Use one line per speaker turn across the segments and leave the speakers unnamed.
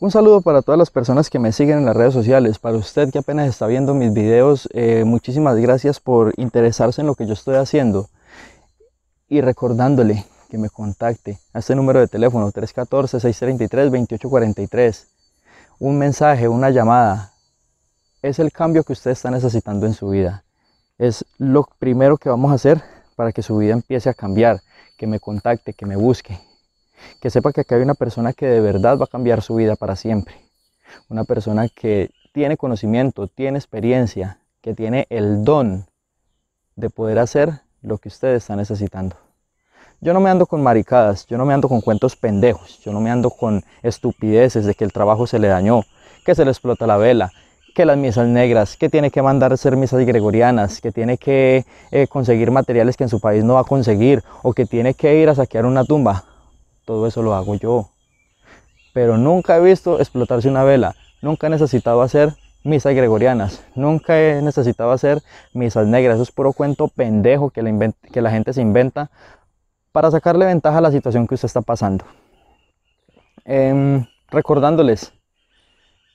Un saludo para todas las personas que me siguen en las redes sociales, para usted que apenas está viendo mis videos, eh, muchísimas gracias por interesarse en lo que yo estoy haciendo y recordándole que me contacte a este número de teléfono 314-633-2843. Un mensaje, una llamada, es el cambio que usted está necesitando en su vida. Es lo primero que vamos a hacer para que su vida empiece a cambiar, que me contacte, que me busque, que sepa que acá hay una persona que de verdad va a cambiar su vida para siempre. Una persona que tiene conocimiento, tiene experiencia, que tiene el don de poder hacer lo que ustedes están necesitando. Yo no me ando con maricadas, yo no me ando con cuentos pendejos, yo no me ando con estupideces de que el trabajo se le dañó, que se le explota la vela, que las misas negras, que tiene que mandar a hacer misas gregorianas, que tiene que eh, conseguir materiales que en su país no va a conseguir, o que tiene que ir a saquear una tumba todo eso lo hago yo. Pero nunca he visto explotarse una vela, nunca he necesitado hacer misas gregorianas, nunca he necesitado hacer misas negras, eso es puro cuento pendejo que la, gente se inventa para sacarle ventaja a la situación que usted está pasando. Em, recordándoles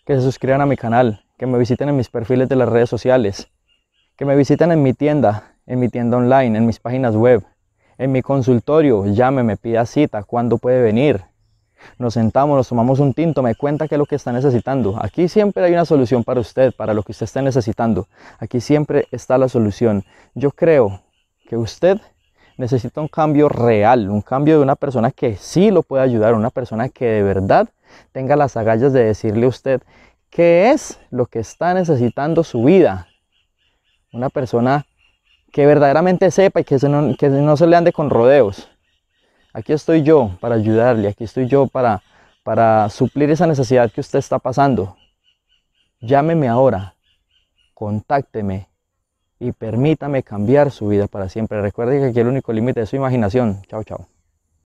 que se suscriban a mi canal, que me visiten en mis perfiles de las redes sociales, que me visiten en mi tienda, en mi tienda online, en mis páginas web, en mi consultorio, llámeme, pida cita, ¿cuándo puede venir? Nos sentamos, nos tomamos un tinto, me cuenta qué es lo que está necesitando. Aquí siempre hay una solución para usted, para lo que usted esté necesitando. Aquí siempre está la solución. Yo creo que usted necesita un cambio real, un cambio de una persona que sí lo puede ayudar, una persona que de verdad tenga las agallas de decirle a usted qué es lo que está necesitando su vida. Una persona que verdaderamente sepa y que, no, se le ande con rodeos. Aquí estoy yo para ayudarle, aquí estoy yo para, para suplir esa necesidad que usted está pasando. Llámeme ahora, contácteme y permítame cambiar su vida para siempre. Recuerde que aquí el único límite es su imaginación. Chao, chao.